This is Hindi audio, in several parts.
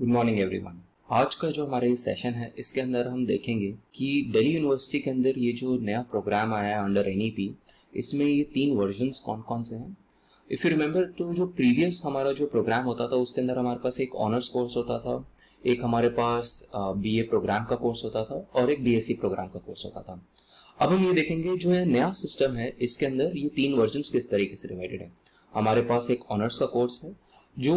गुड मॉर्निंग एवरीवन आज का जो हमारा ये सेशन है इसके अंदर हम देखेंगे कि दिल्ली यूनिवर्सिटी के अंदर ये जो नया प्रोग्राम आया है अंडर एन e इसमें ये तीन वर्जन कौन कौन से हैं इफ़ यू रिमेम्बर तो जो प्रीवियस हमारा जो प्रोग्राम होता था उसके अंदर हमारे पास एक ऑनर्स कोर्स होता था एक हमारे पास बी प्रोग्राम का कोर्स होता था और एक बी प्रोग्राम e का कोर्स होता था अब हम ये देखेंगे जो ये नया सिस्टम है इसके अंदर ये तीन वर्जन किस तरीके से डिवाइडेड है हमारे पास एक ऑनर्स का कोर्स है जो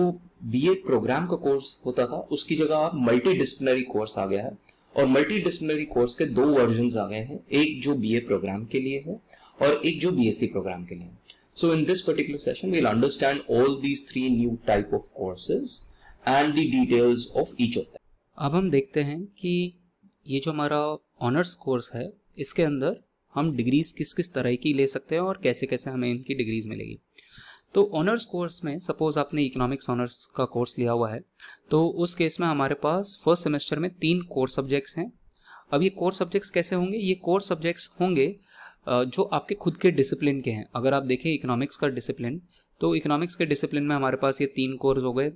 बीए प्रोग्राम का कोर्स होता था उसकी जगह आप मल्टी डिस्प्लिनरी कोर्स आ गया है और मल्टी डिस्प्लिनरी कोर्स के दो वर्जन आ गए हैं एक जो बीए प्रोग्राम के लिए है और एक जो बीएससी प्रोग्राम के लिए है so in this particular session we'll understand all these three new type of courses and the details of each of अब हम देखते हैं कि ये जो हमारा ऑनर्स कोर्स है इसके अंदर हम डिग्रीज किस किस तरह की ले सकते हैं और कैसे कैसे हमें इनकी डिग्रीज मिलेगी तो ऑनर्स कोर्स में सपोज आपने इकोनॉमिक्स ऑनर्स का कोर्स लिया हुआ है तो उस केस में हमारे पास फर्स्ट सेमेस्टर में तीन कोर सब्जेक्ट्स हैं अब ये कोर सब्जेक्ट्स कैसे होंगे ये कोर सब्जेक्ट्स होंगे जो आपके खुद के डिसिप्लिन के हैं अगर आप देखें इकोनॉमिक्स का डिसिप्लिन तो इकोनॉमिक्स के डिसिप्लिन में हमारे पास ये तीन कोर्स हो गए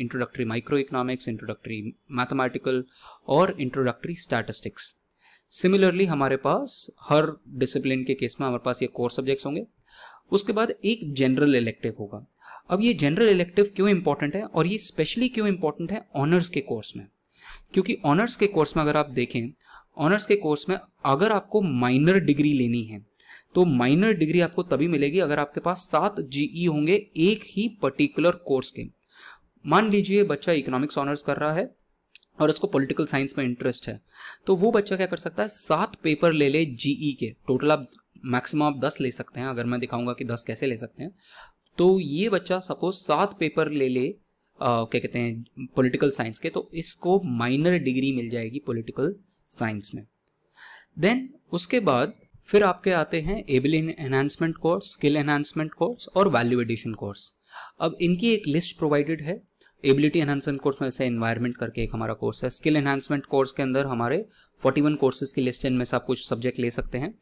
introductory micro economics introductory mathematical और इंट्रोडक्टरी स्टैटिस्टिक्स सिमिलरली हमारे पास हर डिसिप्लिन के केस में हमारे पास ये कोर सब्जेक्ट्स होंगे उसके बाद एक जनरल इलेक्टिव होगा अब ये जनरल इलेक्टिव क्यों इंपॉर्टेंट है और ये स्पेशली क्यों इंपॉर्टेंट है ऑनर्स के कोर्स में क्योंकि ऑनर्स के कोर्स में अगर आप देखें ऑनर्स के कोर्स में अगर आपको माइनर डिग्री लेनी है तो माइनर डिग्री आपको तभी मिलेगी अगर आपके पास सात जीई e होंगे एक ही पर्टिकुलर कोर्स के मान लीजिए बच्चा इकोनॉमिक्स ऑनर्स कर रहा है और उसको पॉलिटिकल साइंस में इंटरेस्ट है तो वो बच्चा क्या कर सकता है सात पेपर ले ले जीई e के टोटल आप मैक्सिमम आप दस ले सकते हैं अगर मैं दिखाऊंगा कि दस कैसे ले सकते हैं तो ये बच्चा सपोज सात पेपर ले ले क्या कहते हैं पॉलिटिकल साइंस के तो इसको माइनर डिग्री मिल जाएगी पॉलिटिकल साइंस में देन उसके बाद फिर आपके आते हैं ability enhancement course skill enhancement course और वैल्यू एडिशन कोर्स अब इनकी एक लिस्ट प्रोवाइडेड है एबिलिटी एनहांसमेंट कोर्स में जैसे इन्वायरमेंट करके एक हमारा कोर्स है स्किल एनहांसमेंट कोर्स के अंदर हमारे 41 कोर्सेज की लिस्ट है इनमें से आप कुछ सब्जेक्ट ले सकते हैं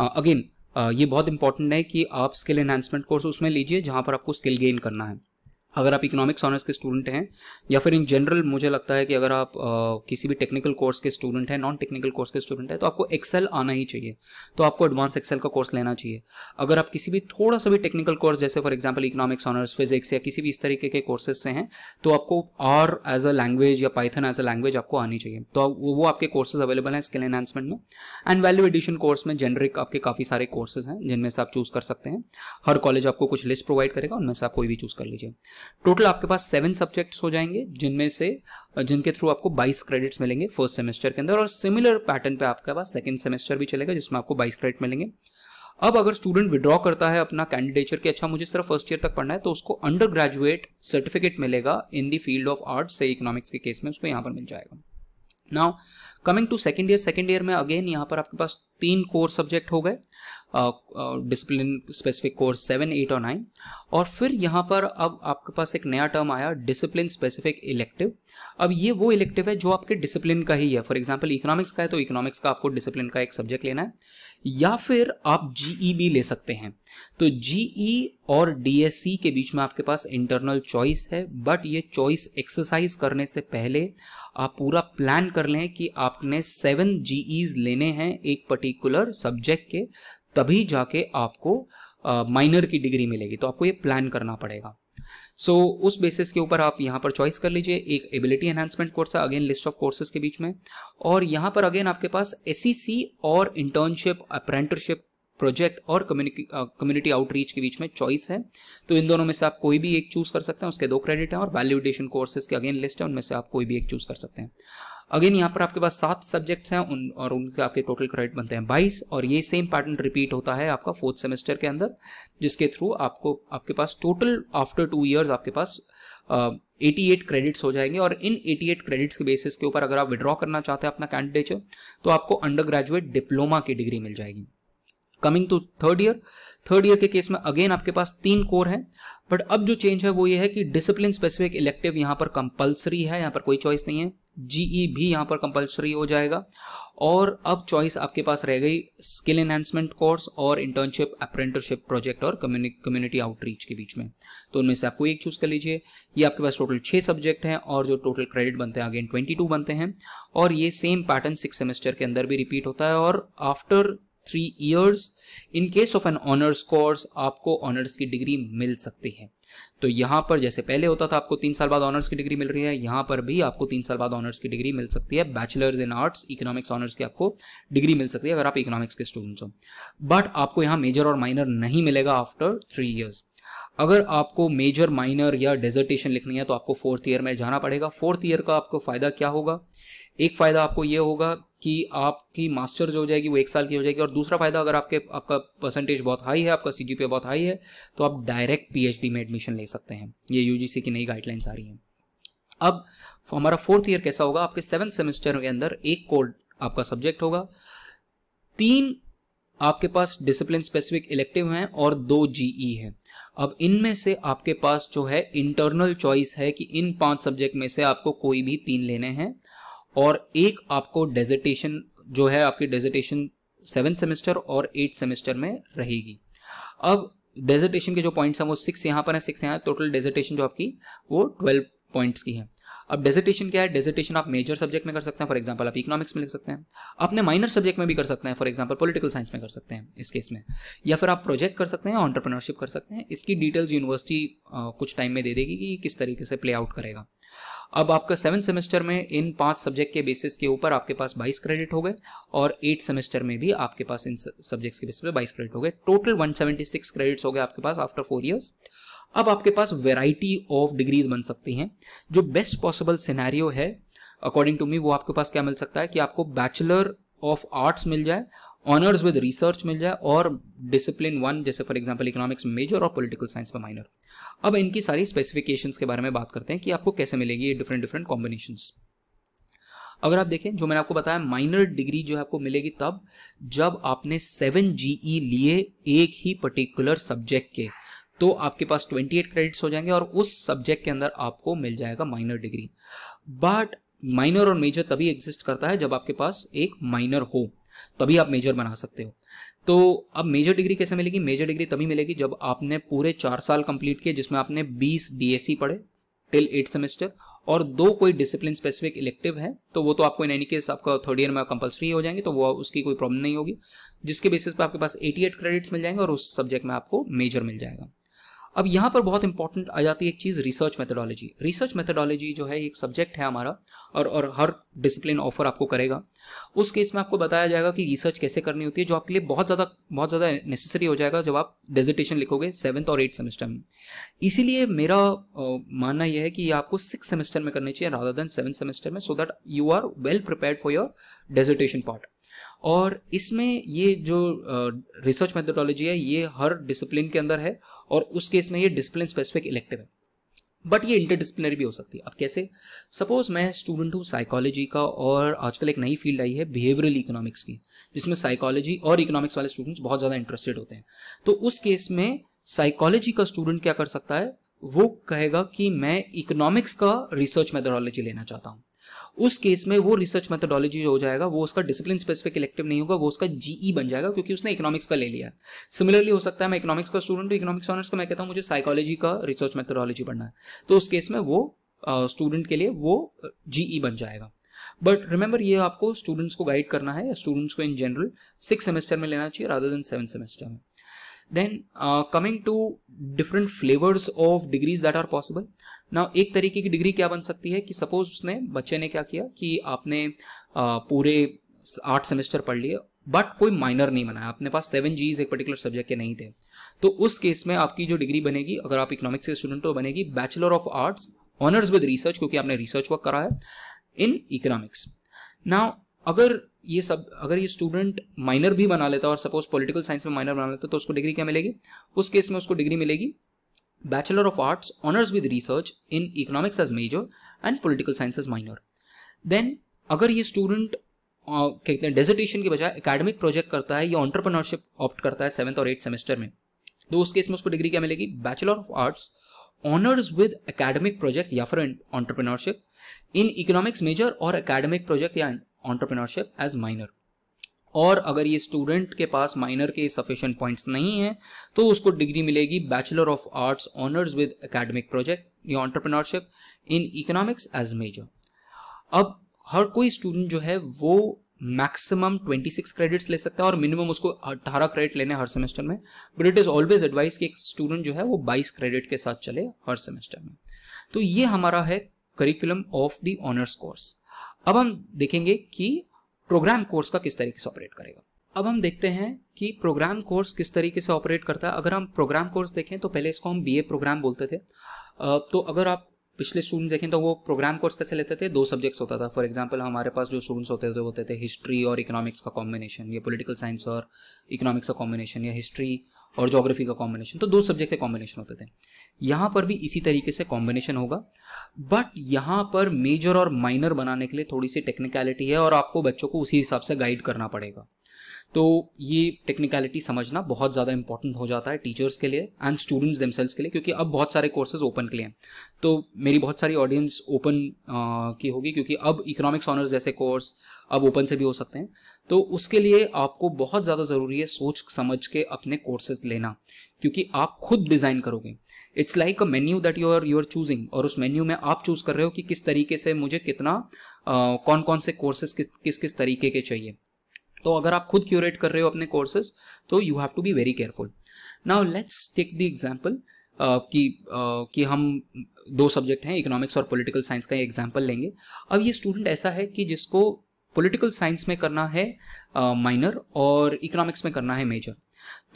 अगेन uh, uh, ये बहुत इंपॉर्टेंट है कि आप स्किल एनहांसमेंट कोर्स उसमें लीजिए जहाँ पर आपको स्किल गेन करना है अगर आप इकोनॉमिक्स ऑनर्स के स्टूडेंट हैं या फिर इन जनरल मुझे लगता है कि अगर आप आ, किसी भी टेक्निकल कोर्स के स्टूडेंट हैं नॉन टेक्निकल कोर्स के स्टूडेंट हैं तो आपको एक्सेल आना ही चाहिए तो आपको एडवांस एक्सेल का कोर्स लेना चाहिए अगर आप किसी भी थोड़ा सा भी टेक्निकल कोर्स जैसे for example economics honours physics या किसी भी इस तरीके के कोर्सेज से हैं तो आपको आर एज अ लैंग्वेज या पाइथन एज अ लैंग्वेज आपको आनी चाहिए तो वो आपके कोर्सेज अवेलेबल हैं स्किल एनहांसमेंट में एंड वैल्यू एडिशन कोर्स में जेनरिक आपके काफ़ी सारे कोर्सेज हैं जिनमें से आप चूज़ कर सकते हैं हर कॉलेज आपको कुछ लिस्ट प्रोवाइड करेगा उनमें से आप कोई भी चूज़ कर लीजिए टोटल आपके पास सेवन सब्जेक्ट्स हो जाएंगे जिनमें से जिनके थ्रू आपको 22 क्रेडिट्स मिलेंगे फर्स्ट सेमेस्टर के अंदर और सिमिलर पैटर्न पे आपके पास सेकंड सेमेस्टर भी चलेगा जिसमें आपको 22 क्रेडिट मिलेंगे अब अगर स्टूडेंट विड्रॉ करता है अपना कैंडिडेचर के अच्छा मुझे सिर्फ फर्स्ट ईयर तक पढ़ना है तो उसको अंडर ग्रेजुएट सर्टिफिकेट मिलेगा in the field of arts से इकोनॉमिक्स के केस में उसको यहाँ पर मिल जाएगा now coming to second year second year में अगेन यहाँ पर आपके पास तीन कोर सब्जेक्ट हो गए discipline specific course seven eight और नाइन और फिर यहाँ पर अब आपके पास एक नया टर्म आया डिसिप्लिन स्पेसिफिक इलेक्टिव अब ये वो इलेक्टिव है जो आपके डिसिप्लिन का ही है फॉर एग्जाम्पल इकोनॉमिक्स का है तो इकोनॉमिक्स का आपको डिसिप्लिन का एक सब्जेक्ट लेना है या फिर आप जीई भी e ले सकते हैं तो जीई e और डीएससी के बीच में आपके पास इंटरनल चॉइस है बट ये चॉइस एक्सरसाइज करने से पहले आप पूरा प्लान कर लें कि आपने सेवन जीईज e लेने हैं एक पर्टिकुलर सब्जेक्ट के तभी जाके आपको माइनर uh, की डिग्री मिलेगी तो आपको ये प्लान करना पड़ेगा सो so, उस बेसिस के ऊपर आप यहाँ पर चॉइस कर लीजिए एक एबिलिटी एनहांसमेंट कोर्स है अगेन लिस्ट ऑफ कोर्सेज के बीच में और यहाँ पर अगेन आपके पास एस e और इंटर्नशिप अप्रेंटरशिप प्रोजेक्ट और कम्युनिटी आउटरीच के बीच में चॉइस है तो इन दोनों में से आप कोई भी एक चूज कर सकते हैं उसके दो क्रेडिट हैं और वैल्यूडेशन कोर्सेज के अगेन लिस्ट है उनमें से आप कोई भी एक चूज कर सकते हैं अगेन यहाँ पर आपके पास सात सब्जेक्ट्स हैं उन और उनके आपके टोटल क्रेडिट बनते हैं बाईस और ये सेम पैटर्न रिपीट होता है आपका फोर्थ सेमेस्टर के अंदर जिसके थ्रू आपको आपके पास टोटल आफ्टर टू ईयर्स आपके पास एटी एट क्रेडिट्स हो जाएंगे और इन एटी एट क्रेडिट्स के बेसिस के ऊपर अगर आप विड्रॉ करना चाहते हैं अपना कैंडिडेट तो आपको अंडर ग्रेजुएट डिप्लोमा की डिग्री मिल जाएगी coming to third year third year के केस में अगेन आपके पास तीन कोर हैं बट अब जो चेंज है वो ये है कि डिसिप्लिन स्पेसिफिक इलेक्टिव यहाँ पर कंपलसरी है यहाँ पर कोई चॉइस नहीं है जीई e भी यहाँ पर कंपलसरी हो जाएगा और अब चॉइस आपके पास रह गई स्किल एनहेंसमेंट कोर्स और इंटर्नशिप अप्रेंटिसशिप प्रोजेक्ट और कम्युनिटी आउटरीच के बीच में तो उनमें से आपको एक चूज कर लीजिए ये आपके पास टोटल छः सब्जेक्ट हैं और जो टोटल क्रेडिट बनते हैं अगेन ट्वेंटी टू बनते हैं और ये सेम पैटर्न सिक्स सेमेस्टर के अंदर भी रिपीट होता है और after three years in case of an honours course आपको ऑनर्स की डिग्री मिल सकती है तो यहाँ पर जैसे पहले होता था आपको तीन साल बाद ऑनर्स की डिग्री मिल रही है यहाँ पर भी आपको तीन साल बाद ऑनर्स की डिग्री मिल सकती है bachelors in arts economics honours की आपको डिग्री मिल सकती है अगर आप इकोनॉमिक्स के स्टूडेंट्स हो बट आपको यहाँ मेजर और माइनर नहीं मिलेगा आफ्टर थ्री ईयर्स अगर आपको मेजर माइनर या डेजर्टेशन लिखनी है तो आपको फोर्थ ईयर में जाना पड़ेगा फोर्थ ईयर का आपको फायदा क्या होगा एक फ़ायदा आपको ये होगा कि आपकी मास्टर जो हो जाएगी वो एक साल की हो जाएगी और दूसरा फायदा अगर आपके आपका परसेंटेज बहुत हाई है आपका सी बहुत हाई है तो आप डायरेक्ट पी में एडमिशन ले सकते हैं ये यूजीसी की नई गाइडलाइंस आ रही हैं अब हमारा फोर्थ ईयर कैसा होगा आपके सेवन सेमेस्टर के अंदर एक कोड आपका सब्जेक्ट होगा तीन आपके पास डिसिप्लिन स्पेसिफिक इलेक्टिव हैं और दो जीई e है अब इनमें से आपके पास जो है इंटरनल चॉइस है कि इन पांच सब्जेक्ट में से आपको कोई भी तीन लेने हैं और एक आपको डेजिटेशन जो है आपकी डेजिटेशन सेवन सेमेस्टर और एट सेमेस्टर में रहेगी अब डेजिटेशन के जो पॉइंट्स हैं वो सिक्स यहाँ पर हैं सिक्स यहाँ टोटल डेजिटेशन जो आपकी वो ट्वेल्व पॉइंट्स की है अब डेजिटेशन क्या है डेजिटेशन आप मेजर सब्जेक्ट में कर सकते हैं फॉर एग्जाम्पल आप इकोनॉमिक्स में लिख सकते हैं अपने माइनर सब्जेक्ट में भी कर सकते हैं फॉर एग्जाम्पल पोलिटिकल साइंस में कर सकते हैं इस केस में या फिर आप प्रोजेक्ट कर सकते हैं ऑन्टरप्रनरशिप कर सकते हैं इसकी डिटेल्स यूनिवर्सिटी कुछ टाइम में दे देगी कि किस तरीके से प्ले आउट करेगा अब आपका सेवन सेमेस्टर में इन पांच सब्जेक्ट के बेसिस के ऊपर आपके पास बाईस क्रेडिट हो गए और एट सेमेस्टर में भी आपके पास इन सब्जेक्ट्स के बेसिस पे बाईस क्रेडिट हो गए total one seventy six credits हो गए आपके पास आफ्टर फोर इयर्स अब आपके पास वेराइटी ऑफ डिग्रीज बन सकती हैं जो बेस्ट पॉसिबल सिनेरियो है अकॉर्डिंग टू मी वो आपके पास क्या मिल सकता है कि आपको बैचलर ऑफ आर्ट्स मिल जाए ऑनर्स विद रिसर्च मिल जाए और डिसिप्लिन वन जैसे फॉर एग्जांपल इकोनॉमिक्स मेजर और पॉलिटिकल साइंस में माइनर अब इनकी सारी स्पेसिफिकेशंस के बारे में बात करते हैं कि आपको कैसे मिलेगी ये डिफरेंट डिफरेंट कॉम्बिनेशंस अगर आप देखें जो मैंने आपको बताया माइनर डिग्री जो है आपको मिलेगी तब जब आपने सेवन जीई e लिए एक ही पर्टिकुलर सब्जेक्ट के तो आपके पास 28 क्रेडिट्स हो जाएंगे और उस सब्जेक्ट के अंदर आपको मिल जाएगा माइनर डिग्री बट माइनर और मेजर तभी एग्जिस्ट करता है जब आपके पास एक माइनर हो तभी आप मेजर बना सकते हो तो अब मेजर डिग्री कैसे मिलेगी मेजर डिग्री तभी मिलेगी जब आपने पूरे चार साल कंप्लीट किए जिसमें आपने 20 डीएससी e पढ़े टिल एट सेमेस्टर और दो कोई डिसिप्लिन स्पेसिफिक इलेक्टिव है तो वो तो आपको इन एनी केस आपका थर्ड ईयर में कंपलसरी हो जाएंगे तो वो उसकी कोई प्रॉब्लम नहीं होगी जिसके बेसिस पर आपके पास 88 क्रेडिट्स मिल जाएंगे और उस सब्जेक्ट में आपको मेजर मिल जाएगा अब यहाँ पर बहुत इंपॉर्टेंट आ जाती है एक चीज़ रिसर्च मेथडोलॉजी रिसर्च मेथडोलॉजी जो है एक सब्जेक्ट है हमारा और और हर डिसिप्लिन ऑफर आपको करेगा उस केस में आपको बताया जाएगा कि रिसर्च कैसे करनी होती है जो आपके लिए बहुत ज़्यादा बहुत ज़्यादा नेसेसरी हो जाएगा जब आप डेजिटेशन लिखोगे सेवन्थ और एट सेमेस्टर में इसीलिए मेरा मानना यह है कि आपको सिक्स सेमेस्टर में करनी चाहिए रादर देन सेवन सेमेस्टर में so that you are well prepare for your dissertation part और इसमें ये जो रिसर्च uh, मेथोडोलॉजी है ये हर डिसिप्लिन के अंदर है और उस केस में ये डिसिप्लिन स्पेसिफिक इलेक्टिव है बट ये इंटरडिसिप्लिनरी भी हो सकती है अब कैसे सपोज मैं स्टूडेंट हूँ साइकोलॉजी का और आजकल एक नई फील्ड आई है बिहेवियरल इकोनॉमिक्स की जिसमें साइकोलॉजी और इकोनॉमिक्स वाले स्टूडेंट्स बहुत ज़्यादा इंटरेस्टेड होते हैं तो उस केस में साइकोलॉजी का स्टूडेंट क्या कर सकता है वो कहेगा कि मैं इकोनॉमिक्स का रिसर्च मेथोडोलॉजी लेना चाहता हूँ उस केस में वो रिसर्च मेथोडोलॉजी हो जाएगा वो उसका डिसिप्लिन स्पेसिफिक इलेक्टिव नहीं होगा वो उसका जीई e बन जाएगा क्योंकि उसने इकोनॉमिक्स का ले लिया सिमिलरली हो सकता है मैं इकोनॉमिक्स का स्टूडेंट हूँ इकोनॉमिक्स ऑनर्स का मैं कहता हूँ मुझे साइकोलॉजी का रिसर्च मेथोडोलॉजी पढ़ना है तो उस केस में वो स्टूडेंट uh, के लिए वो जीई e बन जाएगा बट रिमेंबर ये आपको स्टूडेंट्स को गाइड करना है स्टूडेंट्स को इन जनरल सिक्स सेमेस्टर में लेना चाहिए राधर देन सेवन सेमेस्टर में then coming to different flavours of degrees that are possible ना एक तरीके की डिग्री क्या बन सकती है कि सपोज उसने बच्चे ने क्या किया कि आपने uh, पूरे आठ सेमेस्टर पढ़ लिए बट कोई माइनर नहीं बनाया आपने पास सेवन जीज एक पर्टिकुलर सब्जेक्ट के नहीं थे तो उस केस में आपकी जो डिग्री बनेगी अगर आप इकोनॉमिक्स के स्टूडेंट हो बनेगी bachelor of arts honours with research क्योंकि आपने रिसर्च वर्क करा है इन इकोनॉमिक्स नाउ अगर ये सब अगर ये स्टूडेंट माइनर भी बना लेता और सपोज पॉलिटिकल साइंस में माइनर बना लेता तो उसको डिग्री क्या मिलेगी उस केस में उसको डिग्री मिलेगी bachelor of arts honours with research in economics as major and political science as minor then अगर ये स्टूडेंट कहते हैं डेजिटेशन के बजाय अकेडमिक प्रोजेक्ट करता है या ऑन्टरप्रनरशिप ऑप्ट करता है सेवन्थ और एट सेमेस्टर में तो उस केस में उसको डिग्री क्या मिलेगी bachelor of arts honours with academic project या फिर ऑन्टरप्रनरशिप इन इकोनॉमिक्स मेजर और अकेडमिक प्रोजेक्ट या ऑन्टरप्रिनरशिप एज माइनर और अगर ये स्टूडेंट के पास माइनर के सफिशियंट पॉइंट्स नहीं हैं तो उसको डिग्री मिलेगी bachelor of arts honours with academic project या entrepreneurship in economics as major अब हर कोई स्टूडेंट जो है वो मैक्सिमम 26 क्रेडिट्स ले सकता है और मिनिमम उसको 18 क्रेडिट लेने हर सेमेस्टर में but it is always advice कि एक स्टूडेंट जो है वो 22 क्रेडिट के साथ चले हर सेमेस्टर में तो ये हमारा है curriculum of the honours course अब हम देखेंगे कि प्रोग्राम कोर्स का किस तरीके से ऑपरेट करेगा अब हम देखते हैं कि प्रोग्राम कोर्स किस तरीके से ऑपरेट करता है अगर हम प्रोग्राम कोर्स देखें तो पहले इसको हम बीए प्रोग्राम बोलते थे तो अगर आप पिछले स्टूडेंट देखें तो वो प्रोग्राम कोर्स कैसे लेते थे दो सब्जेक्ट्स होता था फॉर एग्जाम्पल हमारे पास जो स्टूडेंट्स होते थे होते थे हिस्ट्री और इकोनॉमिक्स का कॉम्बिनेशन या पोलिटिकल साइंस और इकोनॉमिक्स का कॉम्बिनेशन या हिस्ट्री और जोग्राफी का कॉम्बिनेशन तो दो सब्जेक्ट के कॉम्बिनेशन होते थे यहाँ पर भी इसी तरीके से कॉम्बिनेशन होगा बट यहाँ पर मेजर और माइनर बनाने के लिए थोड़ी सी टेक्निकलिटी है और आपको बच्चों को उसी हिसाब से गाइड करना पड़ेगा तो ये टेक्निकलिटी समझना बहुत ज़्यादा इंपॉर्टेंट हो जाता है टीचर्स के लिए एंड स्टूडेंट्स देमसेल्स के लिए क्योंकि अब बहुत सारे कोर्सेज ओपन के लिए हैं तो मेरी बहुत सारी ऑडियंस ओपन की होगी क्योंकि अब इकोनॉमिक्स ऑनर्स जैसे कोर्स अब ओपन से भी हो सकते हैं तो उसके लिए आपको बहुत ज़्यादा ज़रूरी है सोच समझ के अपने कोर्सेज लेना क्योंकि आप खुद डिज़ाइन करोगे it's like a menu that you are you are choosing और उस मेन्यू में आप चूज़ कर रहे हो कि किस तरीके से मुझे कितना कौन कौन से कोर्सेज किस किस किस तरीके के चाहिए तो अगर आप खुद क्यूरेट कर रहे हो अपने कोर्सेज तो you have to be very careful now let's take the example कि uh, कि हम दो सब्जेक्ट हैं इकोनॉमिक्स और पॉलिटिकल साइंस का एग्जाम्पल लेंगे अब ये स्टूडेंट ऐसा है कि जिसको पॉलिटिकल साइंस में करना है माइनर uh, और इकोनॉमिक्स में करना है मेजर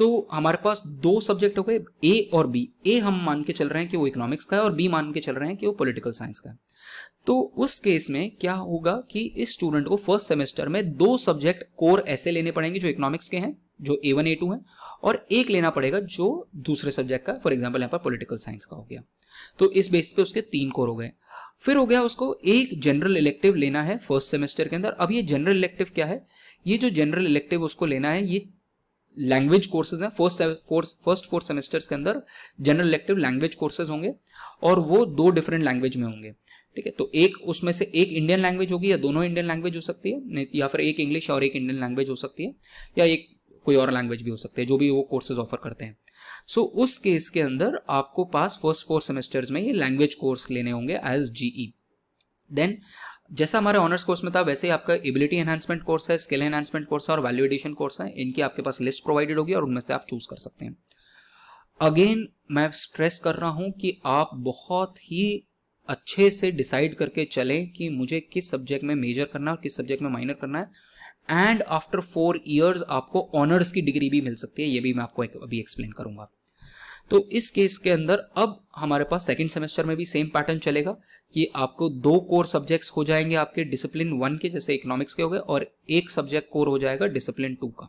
तो हमारे पास दो सब्जेक्ट हो गए ए और बी ए हम मान के चल रहे हैं कि वो इकोनॉमिक्स का है और बी मान के चल रहे हैं कि वो पॉलिटिकल साइंस का है तो उस केस में क्या होगा कि इस स्टूडेंट को फर्स्ट सेमेस्टर में दो सब्जेक्ट कोर ऐसे लेने पड़ेंगे जो इकोनॉमिक्स के हैं जो ए वन ए टू है और एक लेना पड़ेगा जो दूसरे सब्जेक्ट का फॉर एग्जाम्पल यहाँ पर पोलिटिकल साइंस का हो गया तो इस बेस पे उसके तीन कोर हो गए फिर हो गया उसको एक जनरल इलेक्टिव लेना है फर्स्ट सेमेस्टर के अंदर अब ये जनरल इलेक्टिव क्या है ये जो जनरल इलेक्टिव उसको लेना है ये लैंग्वेज कोर्सेज हैं फर्स्ट फर्स्ट फोर सेमेस्टर्स के अंदर जनरल इलेक्टिव लैंग्वेज कोर्सेज होंगे और वो दो डिफरेंट लैंग्वेज में होंगे ठीक है तो एक उसमें से एक इंडियन लैंग्वेज होगी या दोनों इंडियन लैंग्वेज हो सकती है या फिर एक इंग्लिश और एक इंडियन लैंग्वेज हो सकती है या एक कोई और लैंग्वेज भी हो सकती है जो भी वो कोर्सेज ऑफर करते हैं सो so, उस केस के अंदर आपको पास फर्स्ट फोर सेमेस्टर्स में ये लैंग्वेज कोर्स लेने होंगे एज जीई देन जैसा हमारे ऑनर्स कोर्स में था वैसे ही आपका एबिलिटी एनहांसमेंट कोर्स है स्किल एनहांसमेंट कोर्स है और वैल्यू एडिशन कोर्स है इनकी आपके पास लिस्ट प्रोवाइडेड होगी और उनमें से आप चूज कर सकते हैं अगेन मैं स्ट्रेस कर रहा हूं कि आप बहुत ही अच्छे से डिसाइड करके चलें कि मुझे किस सब्जेक्ट में मेजर करना है और किस सब्जेक्ट में माइनर करना है एंड आफ्टर फोर ईयर्स आपको ऑनर्स की डिग्री भी मिल सकती है ये भी मैं आपको एक, अभी एक्सप्लेन करूंगा तो इस केस के अंदर अब हमारे पास सेकेंड सेमेस्टर में भी सेम पैटर्न चलेगा कि आपको दो कोर सब्जेक्ट्स हो जाएंगे आपके डिसिप्लिन वन के जैसे इकोनॉमिक्स के हो गए और एक सब्जेक्ट कोर हो जाएगा डिसिप्लिन टू का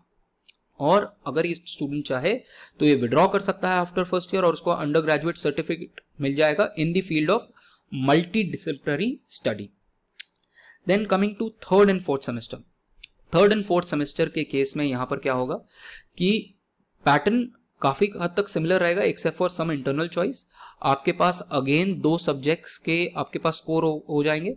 और अगर ये स्टूडेंट चाहे तो ये विड्रॉ कर सकता है आफ्टर फर्स्ट ईयर और उसको अंडर ग्रेजुएट सर्टिफिकेट मिल जाएगा in the field of multidisciplinary study then coming to third and fourth semester third and fourth semester के केस में यहां पर क्या होगा कि पैटर्न काफी हद तक सिमिलर रहेगा except for some internal choice आपके पास अगेन दो सब्जेक्ट्स के आपके पास स्कोर हो, हो जाएंगे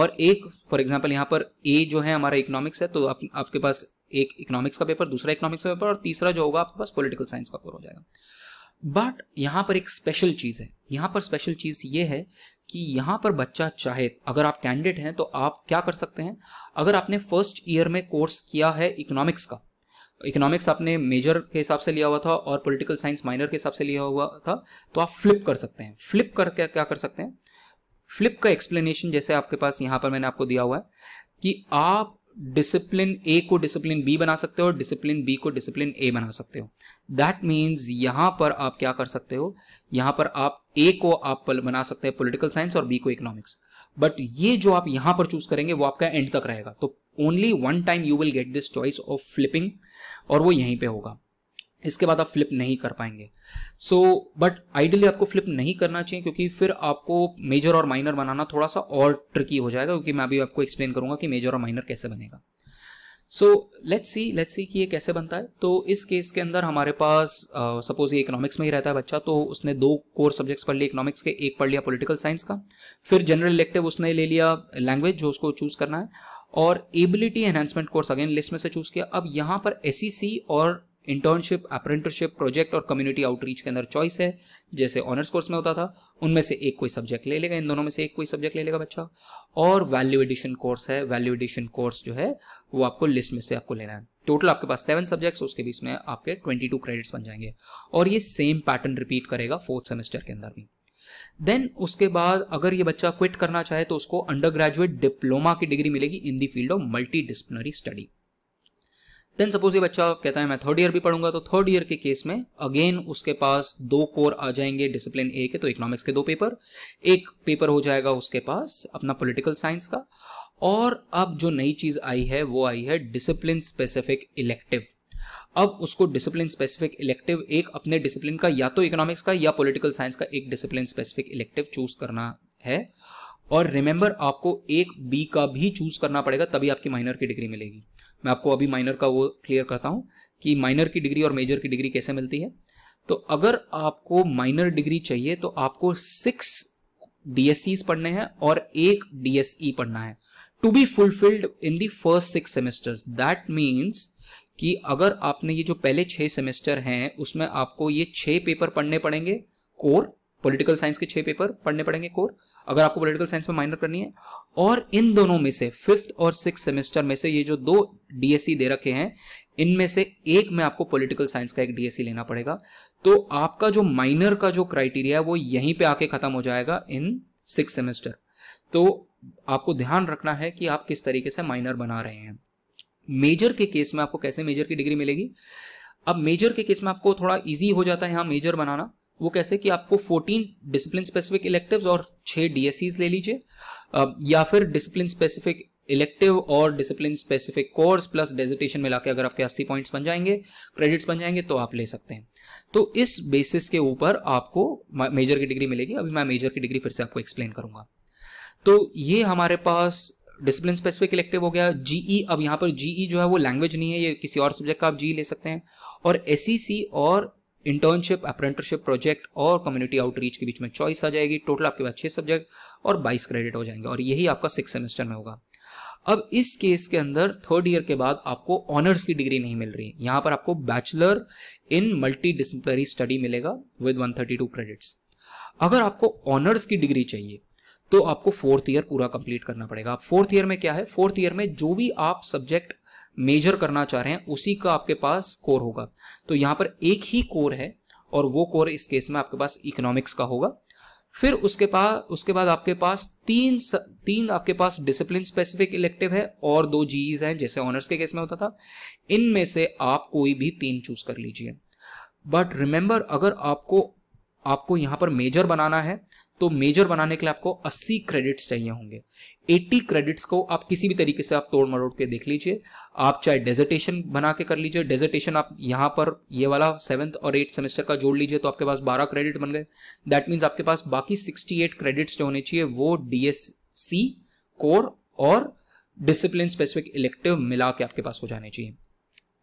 और एक फॉर एग्जांपल यहाँ पर ए जो है हमारा इकोनॉमिक्स है तो आप, आपके पास एक इकोनॉमिक्स का पेपर दूसरा इकोनॉमिक्स का पेपर और तीसरा जो होगा आपके पास पोलिटिकल साइंस का स्कोर हो जाएगा बट यहाँ पर एक स्पेशल चीज़ है यहाँ पर स्पेशल चीज़ ये है कि यहाँ पर बच्चा चाहे अगर आप कैंडिडेट हैं तो आप क्या कर सकते हैं अगर आपने फर्स्ट ईयर में कोर्स किया है इकोनॉमिक्स का इकोनॉमिक्स आपने मेजर के हिसाब से लिया हुआ था और पॉलिटिकल साइंस माइनर के हिसाब से लिया हुआ था तो आप फ्लिप कर सकते हैं फ्लिप कर क्या क्या कर सकते हैं फ्लिप का एक्सप्लेनेशन जैसे आपके पास यहां पर मैंने आपको दिया हुआ है कि आप डिसिप्लिन ए को डिसिप्लिन बी बना सकते हो और डिसिप्लिन बी को डिसिप्लिन ए बना सकते हो दैट मीन्स यहां पर आप क्या कर सकते हो यहां पर आप ए को आप बना सकते हैं पोलिटिकल साइंस और बी को इकोनॉमिक्स बट ये जो आप यहां पर चूज करेंगे वो आपका एंड तक रहेगा तो only one time you will get this choice of flipping और वो यहीं पे होगा इसके बाद आप फ्लिप नहीं कर पाएंगे सो बट आइडियली आपको फ्लिप नहीं करना चाहिए क्योंकि फिर आपको मेजर और माइनर बनाना थोड़ा सा और ट्रिकी हो जाएगा क्योंकि मैं अभी आपको एक्सप्लेन करूंगा कि मेजर और माइनर कैसे बनेगा so let's see let's see कि ये कैसे बनता है तो इस केस के अंदर हमारे पास सपोज uh, ये इकोनॉमिक्स में ही रहता है बच्चा तो उसने दो कोर सब्जेक्ट्स पढ़ लिए इकोनॉमिक्स के एक पढ़ लिया पॉलिटिकल साइंस का फिर जनरल इलेक्टिव उसने ले लिया लैंग्वेज जो उसको चूज करना है और ability enhancement course again list में से चूज किया अब यहाँ पर एस e और इंटर्नशिप अप्रेंटिसशिप प्रोजेक्ट और कम्युनिटी आउटरीच के अंदर चॉइस है जैसे ऑनर्स कोर्स में होता था उनमें से एक कोई सब्जेक्ट ले लेगा इन दोनों में से एक कोई सब्जेक्ट ले लेगा बच्चा और वैल्यू एडिशन कोर्स है वैल्यू एडिशन कोर्स जो है वो आपको लिस्ट में से आपको लेना है टोटल आपके पास सेवन सब्जेक्ट्स उसके बीच में आपके ट्वेंटी टू क्रेडिट्स बन जाएंगे और ये सेम पैटर्न रिपीट करेगा फोर्थ सेमेस्टर के अंदर भी देन उसके बाद अगर ये बच्चा क्विट करना चाहे तो उसको अंडर ग्रेजुएट डिप्लोमा की डिग्री मिलेगी in the field of multidisciplinary study then suppose ये बच्चा कहता है मैं थर्ड ईयर भी पढ़ूंगा तो थर्ड ईयर के केस में अगेन उसके पास दो कोर आ जाएंगे डिसिप्लिन ए के तो इकोनॉमिक्स के दो पेपर एक पेपर हो जाएगा उसके पास अपना पोलिटिकल साइंस का और अब जो नई चीज आई है वो आई है डिसिप्लिन स्पेसिफिक इलेक्टिव अब उसको डिसिप्लिन स्पेसिफिक इलेक्टिव एक अपने डिसिप्लिन का या तो इकोनॉमिक्स का या पॉलिटिकल साइंस का एक डिसिप्लिन स्पेसिफिक इलेक्टिव चूज करना है और रिमेंबर आपको एक बी का भी चूज करना पड़ेगा तभी आपकी माइनर की डिग्री मिलेगी मैं आपको अभी माइनर का वो क्लियर करता हूँ कि माइनर की डिग्री और मेजर की डिग्री कैसे मिलती है तो अगर आपको माइनर डिग्री चाहिए तो आपको सिक्स डीएससी पढ़ने हैं और एक डीएसई e पढ़ना है to be fulfilled in the first six semesters that means कि अगर आपने ये जो पहले छः सेमेस्टर हैं उसमें आपको ये छः पेपर पढ़ने पड़ेंगे कोर पॉलिटिकल साइंस के छः पेपर पढ़ने पड़ेंगे कोर अगर आपको पॉलिटिकल साइंस में माइनर करनी है और इन दोनों में से फिफ्थ और सिक्स सेमेस्टर में से ये जो दो डीएससी e दे रखे हैं इनमें से एक में आपको पॉलिटिकल साइंस का एक डीएससी e लेना पड़ेगा तो आपका जो माइनर का जो क्राइटेरिया है वो यहीं पे आके खत्म हो जाएगा इन सिक्स सेमेस्टर तो आपको ध्यान रखना है कि आप किस तरीके से माइनर बना रहे हैं मेजर के केस में आपको कैसे मेजर की डिग्री मिलेगी अब मेजर के केस में आपको थोड़ा इजी हो जाता है यहाँ मेजर बनाना वो कैसे कि आपको 14 डिसिप्लिन स्पेसिफिक इलेक्टिव और 6 डीएससीज ले लीजिए या फिर डिसिप्लिन स्पेसिफिक इलेक्टिव और discipline specific course plus dissertation मिला के अगर आपके 80 पॉइंट्स बन जाएंगे क्रेडिट्स बन जाएंगे तो आप ले सकते हैं तो इस बेसिस के ऊपर आपको मेजर की डिग्री मिलेगी अभी मैं मेजर की डिग्री फिर से आपको एक्सप्लेन करूंगा तो ये हमारे पास डिसिप्लिन स्पेसिफिक इलेक्टिव हो गया जीई e, अब यहाँ पर जीई e जो है वो लैंग्वेज नहीं है ये किसी और सब्जेक्ट का आप जी e ले सकते हैं और एस और इंटर्नशिप अप्रेंटिसिप प्रोजेक्ट और कम्युनिटी आउटरीच के बीच में चॉइस आ जाएगी टोटल आपके पास छः सब्जेक्ट और बाईस क्रेडिट हो जाएंगे और यही आपका सिक्स सेमेस्टर में होगा अब इस केस के अंदर थर्ड ईयर के बाद आपको ऑनर्स की डिग्री नहीं मिल रही यहाँ पर आपको bachelor in multidisciplinary study मिलेगा विद 132 क्रेडिट्स अगर आपको ऑनर्स की डिग्री चाहिए तो आपको फोर्थ ईयर पूरा कंप्लीट करना पड़ेगा फोर्थ ईयर में क्या है फोर्थ ईयर में जो भी आप सब्जेक्ट मेजर करना चाह रहे हैं उसी का आपके पास कोर होगा तो यहां पर एक ही कोर है और वो कोर इस केस में आपके पास इकोनॉमिक्स का होगा फिर उसके पास उसके बाद आपके पास तीन स, तीन आपके पास डिसिप्लिन स्पेसिफिक इलेक्टिव है और दो जीज हैं जैसे ऑनर्स के केस में होता था इनमें से आप कोई भी तीन चूज कर लीजिए बट रिमेंबर अगर आपको आपको यहां पर मेजर बनाना है तो मेजर बनाने के लिए आपको 80 क्रेडिट्स चाहिए होंगे 80 क्रेडिट्स को आप किसी भी तरीके से आप तोड़ मरोड़ के देख लीजिए आप चाहे डेजर्टेशन बना के कर लीजिए डेजर्टेशन आप यहाँ पर ये वाला सेवन्थ और एट सेमेस्टर का जोड़ लीजिए तो आपके पास 12 क्रेडिट बन गए दैट मीन्स आपके पास बाकी 68 क्रेडिट्स जो होने चाहिए वो डी कोर और डिसिप्लिन स्पेसिफिक इलेक्टिव मिला के आपके पास हो जाने चाहिए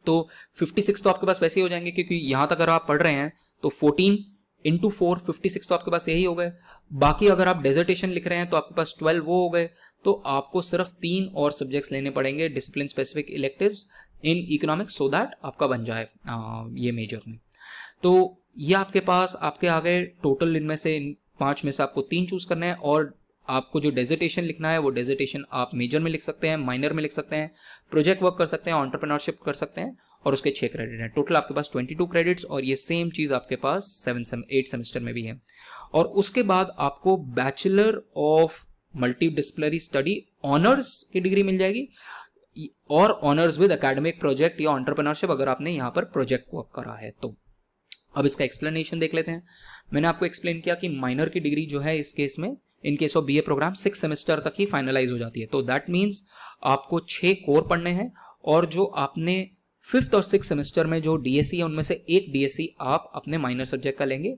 तो 56 तो आपके पास वैसे ही हो जाएंगे क्योंकि यहाँ तक अगर आप पढ़ रहे हैं तो 14 इंटू फोर फिफ्टी सिक्स तो आपके पास यही हो गए बाकी अगर आप डेजर्टेशन लिख रहे हैं तो आपके पास ट्वेल्व वो हो गए तो आपको सिर्फ तीन और सब्जेक्ट्स लेने पड़ेंगे discipline specific elective in economics so that आपका बन जाए आ, ये मेजर में तो ये आपके पास आपके आ गए टोटल इनमें से इन पांच में से आपको तीन चूज करना है और आपको जो डेजिटेशन लिखना है वो डेजिटेशन आप मेजर में लिख सकते हैं माइनर में लिख सकते हैं प्रोजेक्ट वर्क कर सकते हैं ऑन्टरप्रेनरशिप कर सकते हैं और उसके छः क्रेडिट हैं टोटल आपके पास ट्वेंटी टू क्रेडिट्स और ये सेम चीज़ आपके पास सेवन सेम एट सेमेस्टर में भी है और उसके बाद आपको bachelor of multi study honours की डिग्री मिल जाएगी और ऑनर्स विद अकेडमिक प्रोजेक्ट या ऑन्टरप्रनरशिप अगर आपने यहाँ पर प्रोजेक्ट वर्क करा है तो अब इसका एक्सप्लेनेशन देख लेते हैं मैंने आपको एक्सप्लेन किया कि माइनर की डिग्री जो है इस केस में in case of B programme six semester तक ही फाइनलाइज हो जाती है तो दैट मीन्स आपको छः कोर पढ़ने हैं और जो आपने फिफ्थ और सिक्स सेमेस्टर में जो डीएससी e है उनमें से एक डीएससी e आप अपने माइनर सब्जेक्ट का लेंगे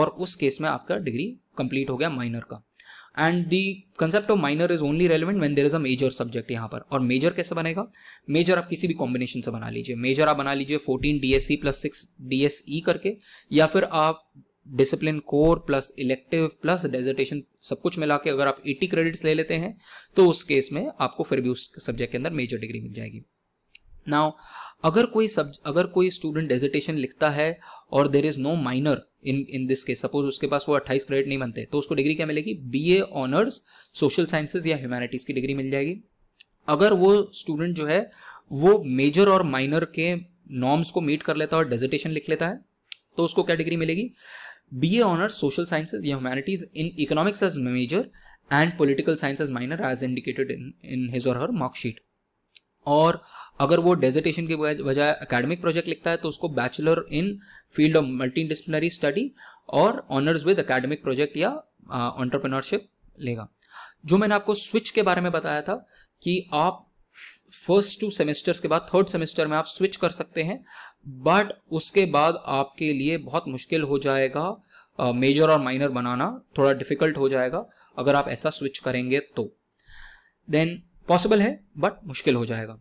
और उस केस में आपका डिग्री कंप्लीट हो गया माइनर का and the concept of minor is only relevant when there is a major subject यहाँ पर और मेजर कैसे बनेगा मेजर आप किसी भी कॉम्बिनेशन से बना लीजिए मेजर आप बना लीजिए fourteen DSC plus six DSE करके या फिर आप discipline core plus elective plus dissertation सब कुछ मिला के अगर आप 80 क्रेडिट्स ले लेते हैं तो उस केस में आपको फिर भी उस सब्जेक्ट के अंदर मेजर डिग्री मिल जाएगी नाउ अगर कोई सब अगर कोई स्टूडेंट डेजिटेशन लिखता है और there is no minor in in this case suppose उसके पास वो 28 क्रेडिट नहीं बनते तो उसको डिग्री क्या मिलेगी B A honours social sciences या ह्यूमैनिटीज की डिग्री मिल जाएगी अगर वो स्टूडेंट जो है वो मेजर और माइनर के नॉर्म्स को मीट कर लेता है और डेजिटेशन लिख लेता है तो उसको क्या डिग्री मिलेगी B A honours social sciences या humanities in economics as major and political science as minor as indicated in in his और हर मार्कशीट और अगर वो डेजर्टेशन के बजाय एकेडमिक प्रोजेक्ट लिखता है तो उसको bachelor in field of multi study और ऑनर्स विद एकेडमिक प्रोजेक्ट या ऑन्टरप्रेनरशिप लेगा जो मैंने आपको स्विच के बारे में बताया था कि आप फर्स्ट टू सेमेस्टर्स के बाद थर्ड सेमेस्टर में आप स्विच कर सकते हैं बट उसके बाद आपके लिए बहुत मुश्किल हो जाएगा मेजर और माइनर बनाना थोड़ा डिफिकल्ट हो जाएगा अगर आप ऐसा स्विच करेंगे तो देन पॉसिबल है बट मुश्किल हो जाएगा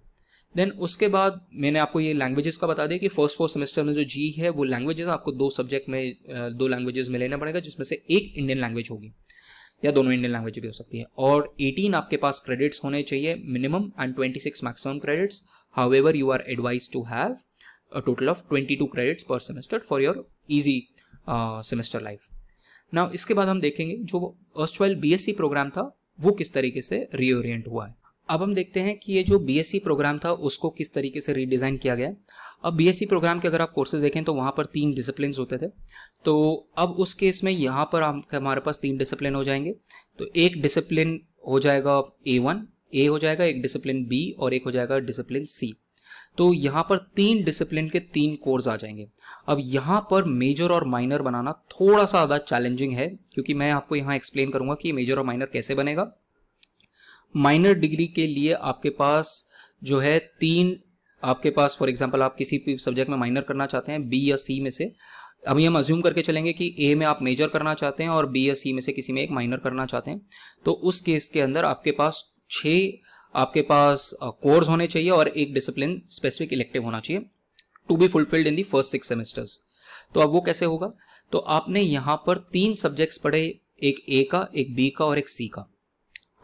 देन उसके बाद मैंने आपको ये लैंग्वेजेस का बता दिया कि फर्स्ट फोर सेमेस्टर में जो जी है वो लैंग्वेजेस आपको दो सब्जेक्ट में दो लैंग्वेजेस में लेना पड़ेगा जिसमें से एक इंडियन लैंग्वेज होगी या दोनों इंडियन लैंग्वेज भी हो सकती है और 18 आपके पास क्रेडिट्स होने चाहिए minimum and 26 maximum credits however you are advised to have total of of 22 credits per semester for your easy semester life life. Now इसके बाद हम देखेंगे जो twelve B S C programme था वो किस तरीके से रीओरियंट हुआ है अब हम देखते हैं कि ये जो बी प्रोग्राम था उसको किस तरीके से रीडिज़ाइन किया गया अब बी प्रोग्राम के अगर आप कोर्सेज देखें तो वहाँ पर तीन डिसिप्लिन होते थे तो अब उस केस में यहाँ पर हम हमारे पास तीन डिसिप्लिन हो जाएंगे तो एक डिसिप्लिन हो जाएगा ए वन ए हो जाएगा एक डिसिप्लिन बी और एक हो जाएगा डिसिप्लिन सी तो यहाँ पर तीन डिसिप्लिन के तीन कोर्स आ जाएंगे अब यहाँ पर मेजर और माइनर बनाना थोड़ा सा ज़्यादा चैलेंजिंग है क्योंकि मैं आपको यहाँ एक्सप्लेन करूँगा कि मेजर और माइनर कैसे बनेगा माइनर डिग्री के लिए आपके पास जो है तीन आपके पास फॉर एग्जाम्पल आप किसी भी सब्जेक्ट में माइनर करना चाहते हैं बी या सी में से अभी हम अज्यूम करके चलेंगे कि ए में आप मेजर करना चाहते हैं और बी या सी में से किसी में एक माइनर करना चाहते हैं तो उस केस के अंदर आपके पास छः आपके पास कोर्स होने चाहिए और एक डिसिप्लिन स्पेसिफिक इलेक्टिव होना चाहिए to be fulfilled in the first six semesters तो अब वो कैसे होगा तो आपने यहाँ पर तीन सब्जेक्ट्स पढ़े एक ए का एक बी का और एक सी का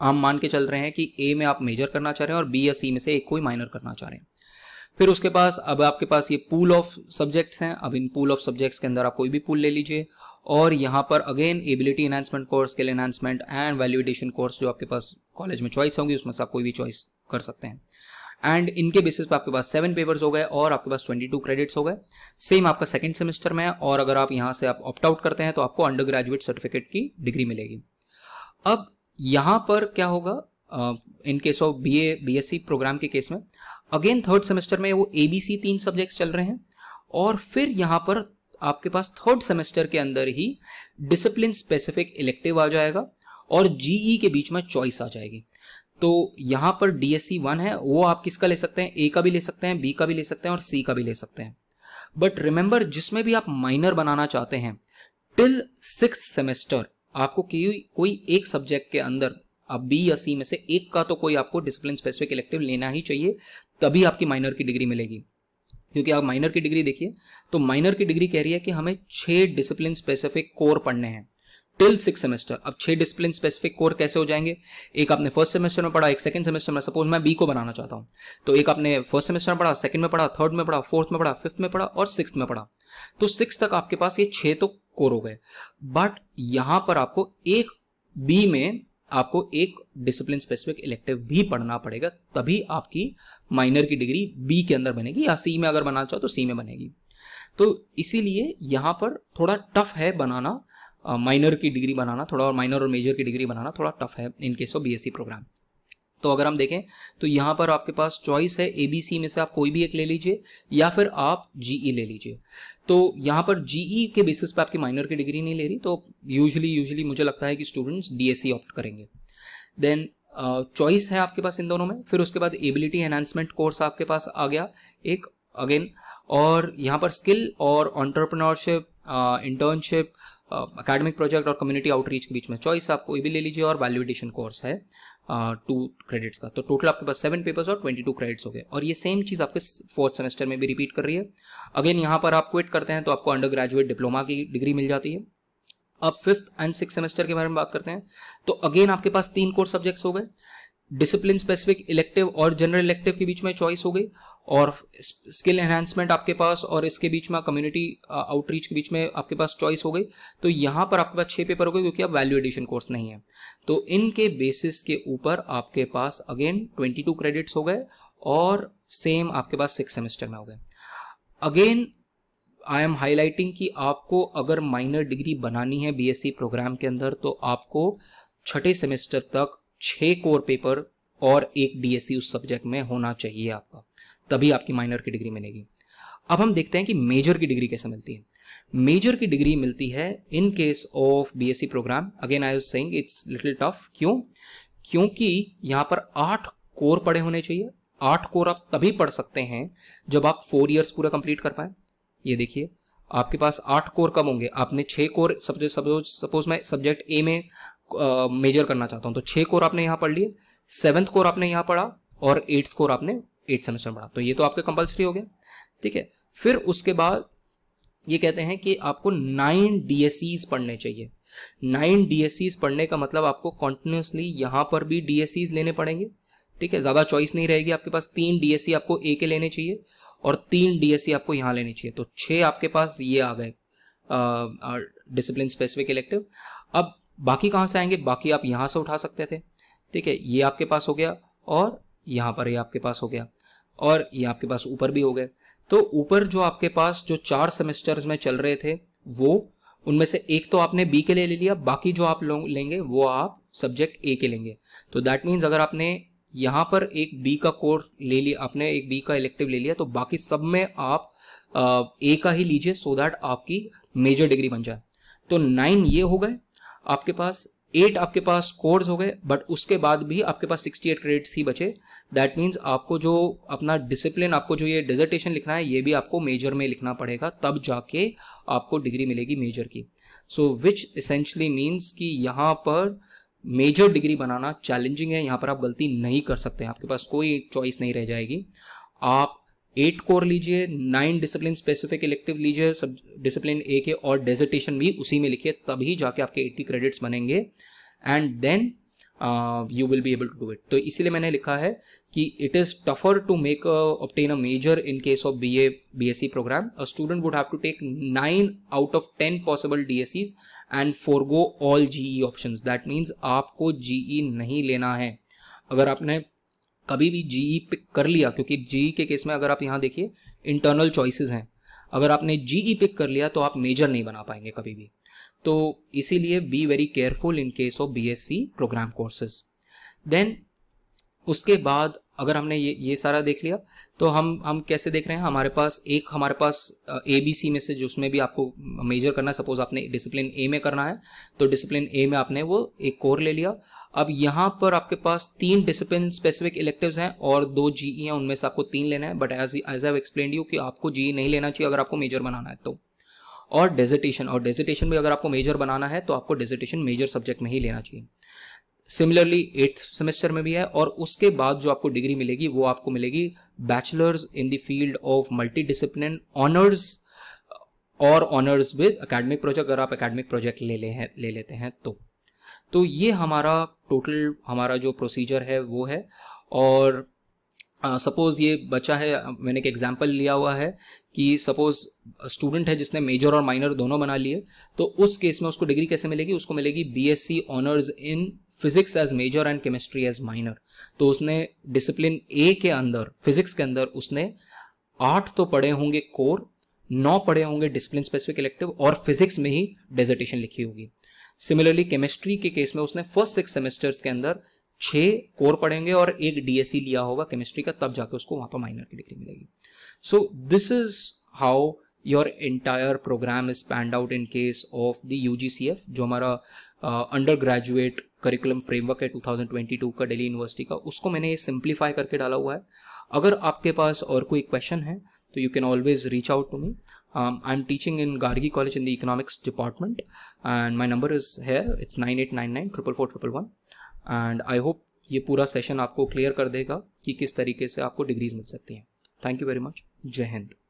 हम मान के चल रहे हैं कि ए में आप मेजर करना चाह रहे हैं और बी या सी में से एक कोई माइनर करना चाह रहे हैं फिर उसके पास अब आपके पास ये पूल ऑफ सब्जेक्ट्स हैं अब इन पूल ऑफ सब्जेक्ट्स के अंदर आप कोई भी पूल ले लीजिए और यहाँ पर again ability enhancement course skill enhancement and value addition course जो आपके पास कॉलेज में चॉइस होंगी उसमें से आप कोई भी चॉइस कर सकते हैं एंड इनके बेसिस पर आपके पास सेवन पेपर्स हो गए और आपके पास ट्वेंटी टू क्रेडिट्स हो गए सेम आपका सेकेंड सेमेस्टर में है और अगर आप यहाँ से आप ऑप्ट आउट करते हैं तो आपको अंडर ग्रेजुएट सर्टिफिकेट की डिग्री मिलेगी अब यहाँ पर क्या होगा in case of B A B S C programme के केस में अगेन थर्ड सेमेस्टर में वो ए बी सी तीन सब्जेक्ट्स चल रहे हैं और फिर यहाँ पर आपके पास थर्ड सेमेस्टर के अंदर ही डिसिप्लिन स्पेसिफिक इलेक्टिव आ जाएगा और जीई e के बीच में चॉइस आ जाएगी तो यहाँ पर डीएससी वन है वो आप किसका ले सकते हैं ए का भी ले सकते हैं बी का भी ले सकते हैं और सी का भी ले सकते हैं बट रिमेंबर जिसमें भी आप माइनर बनाना चाहते हैं टिल सिक्स सेमेस्टर आपको कोई एक सब्जेक्ट के अंदर आप बी या सी में से एक का तो कोई आपको डिसिप्लिन स्पेसिफिक इलेक्टिव लेना ही चाहिए तभी आपकी माइनर की डिग्री मिलेगी क्योंकि आप माइनर की डिग्री देखिए तो माइनर की डिग्री कह रही है कि हमें छह डिसिप्लिन स्पेसिफिक कोर पढ़ने हैं टिल सिक्स सेमेस्टर अब छह डिसिप्लिन स्पेसिफिक कोर कैसे हो जाएंगे एक आपने फर्स्ट सेमेस्टर में पढ़ा एक सेकंड सेमेस्टर में सपोज मैं बी को बनाना चाहता हूं तो एक आपने फर्स्ट सेमेस्टर में पढ़ा सेकंड में पढ़ा थर्ड में पढ़ा फोर्थ में पढ़ा फिफ्थ में पढ़ा और सिक्स में पढ़ा तो सिक्स तक आपके पास ये छह तो कोर हो गए बट यहां पर आपको एक बी में आपको एक डिसिप्लिन स्पेसिफिक इलेक्टिव भी पढ़ना पड़ेगा तभी आपकी माइनर की डिग्री बी के अंदर बनेगी या सी में अगर बनाना चाहो तो सी में बनेगी तो इसीलिए यहां पर थोड़ा टफ है बनाना माइनर की डिग्री बनाना थोड़ा और माइनर और मेजर की डिग्री बनाना थोड़ा टफ है in case of BSc programme तो अगर हम देखें तो यहाँ पर आपके पास चॉइस है ए बी सी में से आप कोई भी एक ले लीजिए या फिर आप जीई e ले लीजिए तो यहाँ पर जीई e के बेसिस पे आपकी माइनर की डिग्री नहीं ले रही तो यूजली यूजली मुझे लगता है कि स्टूडेंट्स डीएससी ऑप्ट करेंगे देन चॉइस uh, है आपके पास इन दोनों में फिर उसके बाद एबिलिटी एनहांसमेंट कोर्स आपके पास आ गया एक अगेन और यहाँ पर स्किल और entrepreneurship internship uh, academic project और कम्युनिटी आउटरीच के बीच में चॉइस आपको ये भी ले लीजिए और वैल्यूडेशन कोर्स है टू uh, क्रेडिट्स का तो टोटल आपके पास सेवन पेपर्स और ट्वेंटी टू क्रेडिट्स हो गए और ये सेम चीज़ आपके फोर्थ सेमेस्टर में भी रिपीट कर रही है अगेन यहाँ पर आप क्विट करते हैं तो आपको अंडर ग्रेजुएट डिप्लोमा की डिग्री मिल जाती है अब फिफ्थ एंड सिक्स सेमेस्टर के बारे में बात करते हैं तो अगेन आपके पास तीन कोर्स सब्जेक्ट्स हो गए डिसिप्लिन स्पेसिफिक इलेक्टिव और जनरल इलेक्टिव के बीच में चॉइस हो गई और स्किल एनहेंसमेंट आपके पास और इसके बीच में कम्युनिटी आउटरीच के बीच में आपके पास चॉइस हो गई तो यहाँ पर आपके पास छः पेपर हो गए क्योंकि अब वैल्यू एडिशन कोर्स नहीं है तो इनके बेसिस के ऊपर आपके पास अगेन 22 क्रेडिट्स हो गए और सेम आपके पास सिक्स सेमेस्टर में हो गए अगेन आई एम हाईलाइटिंग कि आपको अगर माइनर डिग्री बनानी है बी प्रोग्राम e के अंदर तो आपको छठे सेमेस्टर तक छः कोर पेपर और एक डीएससी e उस सब्जेक्ट में होना चाहिए आपका तभी आपकी माइनर की डिग्री मिलेगी अब हम देखते हैं कि मेजर की डिग्री कैसे मिलती है मेजर की डिग्री मिलती है in case of BSc programme again I was saying it's little tough क्यों क्योंकि यहां पर आठ कोर पड़े होने चाहिए आठ कोर आप तभी पढ़ सकते हैं जब आप फोर इयर्स पूरा कंप्लीट कर पाए ये देखिए आपके पास आठ कोर कब होंगे आपने छः कोर सपोज सपोज सपोज मैं सब्जेक्ट ए में मेजर uh, करना चाहता हूँ तो छः कोर आपने यहाँ पढ़ लिए सेवन्थ कोर आपने यहाँ पढ़ा और एट्थ कोर आपने एट सेमेस्टर पढ़ा तो ये तो आपका कंपलसरी हो गया ठीक है फिर उसके बाद ये कहते हैं कि आपको नाइन डी पढ़ने चाहिए नाइन डी पढ़ने का मतलब आपको कॉन्टिन्यूसली यहाँ पर भी डी लेने पड़ेंगे ठीक है ज़्यादा चॉइस नहीं रहेगी आपके पास तीन डी e आपको ए के लेने चाहिए और तीन डी e आपको यहाँ लेने चाहिए तो छः आपके पास ये आ गए डिसिप्लिन स्पेसिफिक इलेक्टिव अब बाकी कहाँ से आएंगे बाकी आप यहाँ से उठा सकते थे ठीक है ये आपके पास हो गया और यहाँ पर ये आपके पास हो गया और ये आपके पास ऊपर भी हो गए तो ऊपर जो आपके पास जो चार सेमेस्टर्स में चल रहे थे वो उनमें से एक तो आपने बी के लिए ले लिया बाकी जो आप लोग लेंगे वो आप सब्जेक्ट ए के लेंगे तो दैट मीन्स अगर आपने यहाँ पर एक बी का कोर्स ले लिया आपने एक बी का इलेक्टिव ले लिया तो बाकी सब में आप ए का ही लीजिए सो दैट आपकी मेजर डिग्री बन जाए तो नाइन ये हो गए आपके पास एट आपके पास कोर्स हो गए बट उसके बाद भी आपके पास सिक्सटी एट क्रेडिट्स ही बचे दैट मीन्स आपको जो अपना डिसिप्लिन आपको जो ये डिजर्टेशन लिखना है ये भी आपको मेजर में लिखना पड़ेगा तब जाके आपको डिग्री मिलेगी मेजर की सो विच इसेंशली मीन्स कि यहाँ पर मेजर डिग्री बनाना चैलेंजिंग है यहाँ पर आप गलती नहीं कर सकते आपके पास कोई चॉइस नहीं रह जाएगी आप एट कोर लीजिए नाइन डिसिप्लिन स्पेसिफिक इलेक्टिव लीजिए सब डिसिप्लिन ए के और डेजर्टेशन भी उसी में लिखिए तभी जाके आपके एट्टी क्रेडिट्स बनेंगे and then you will be able to do it तो इसीलिए मैंने लिखा है कि it is tougher to make obtain a major in case of B A B S C programme a student would have to take nine out of ten possible D S Cs and four go all G E option that means आपको जी ई e नहीं लेना है अगर आपने कभी भी जीई e पिक कर लिया क्योंकि जीई e के केस में अगर आप यहाँ देखिए इंटरनल चॉइसेस हैं अगर आपने जीई पिक e कर लिया तो आप मेजर नहीं बना पाएंगे कभी भी तो इसीलिए be very careful in case of B S C programme courses then उसके बाद अगर हमने ये ये सारा देख लिया तो हम हम कैसे देख रहे हैं हमारे पास एक हमारे पास ए बी सी में से जिसमें भी आपको मेजर करना है सपोज आपने डिसिप्लिन ए में करना है तो डिसिप्लिन ए में आपने वो एक कोर ले लिया अब यहाँ पर आपके पास तीन डिसिप्लिन स्पेसिफिक इलेक्टिव्स हैं और दो जी ई e हैं उनमें से आपको तीन लेना है but as as I explain you कि आपको जीई e नहीं लेना चाहिए अगर आपको मेजर बनाना है तो और डेजिटेशन और डेजिटेशन भी अगर आपको मेजर बनाना है तो आपको डेजिटेशन मेजर सब्जेक्ट में ही लेना चाहिए सिमिलरली एट्थ सेमेस्टर में भी है और उसके बाद जो आपको डिग्री मिलेगी वो आपको मिलेगी bachelors in the field of multi discipline honours और ऑनर्स विद अकेडमिक प्रोजेक्ट अगर आप अकेडमिक प्रोजेक्ट ले ले हैं ले लेते हैं तो तो ये हमारा टोटल हमारा जो प्रोसीजर है वो है और सपोज़ uh, ये बच्चा है मैंने एक एग्जाम्पल लिया हुआ है कि सपोज़ स्टूडेंट है जिसने मेजर और माइनर दोनों बना लिए तो उस केस में उसको डिग्री कैसे मिलेगी उसको मिलेगी BSc honours in physics as major and chemistry as minor तो उसने डिसिप्लिन ए के अंदर फिजिक्स के अंदर उसने आठ तो पढ़े होंगे कोर नौ पढ़े होंगे डिसिप्लिन स्पेसिफिक इलेक्टिव और फिजिक्स में ही डेजर्टेशन लिखी होगी सिमिलरली केमिस्ट्री के केस में उसने फर्स्ट सिक्स सेमेस्टर्स के अंदर छह कोर पढ़ेंगे और एक डीएससी e लिया होगा केमिस्ट्री का तब जाके उसको वहां पर माइनर की डिग्री मिलेगी so this is how your entire programme is panned out in case of the U जो हमारा under uh, graduate curriculum framework है 2022 का दिल्ली यूनिवर्सिटी का उसको मैंने ये सिंप्लीफाई करके डाला हुआ है अगर आपके पास और कोई क्वेश्चन है तो you can always reach out to me I am teaching in Gargi College in the economics department and my number is है it's nine eight nine nine triple four triple one and I hope ये पूरा सेशन आपको क्लियर कर देगा कि किस तरीके से आपको डिग्रीज मिल सकती हैं थैंक यू वेरी मच जय हिंद